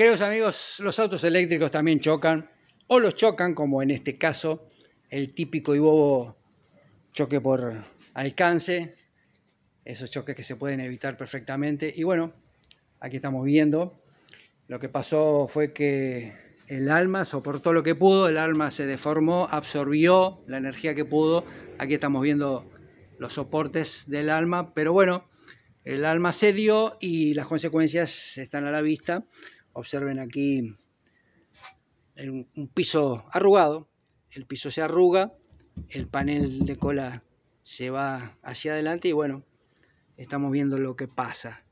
Queridos amigos, los autos eléctricos también chocan, o los chocan, como en este caso, el típico y bobo choque por alcance, esos choques que se pueden evitar perfectamente. Y bueno, aquí estamos viendo, lo que pasó fue que el alma soportó lo que pudo, el alma se deformó, absorbió la energía que pudo. Aquí estamos viendo los soportes del alma, pero bueno, el alma cedió y las consecuencias están a la vista. Observen aquí un, un piso arrugado, el piso se arruga, el panel de cola se va hacia adelante y bueno, estamos viendo lo que pasa.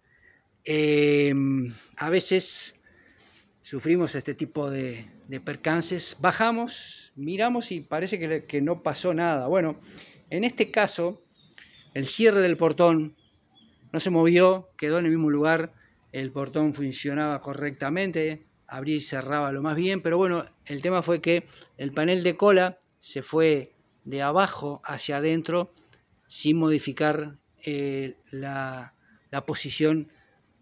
Em, a veces sufrimos este tipo de, percances, bajamos, miramos y parece que no pasó nada. Bueno, en este caso, el cierre del portón no se movió, quedó en el mismo lugar el portón funcionaba correctamente, abría y cerraba lo más bien, pero bueno, el tema fue que el panel de cola se fue de abajo hacia adentro sin modificar eh, la, posición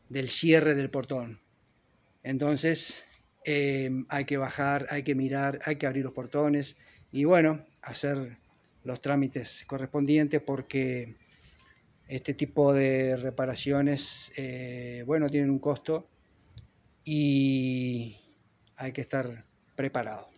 del cierre del portón. Entonces eh, hay que bajar, hay que mirar, hay que abrir los portones y bueno, hacer los trámites correspondientes porque este tipo de reparaciones, eh, bueno, tienen un costo y hay que estar preparado.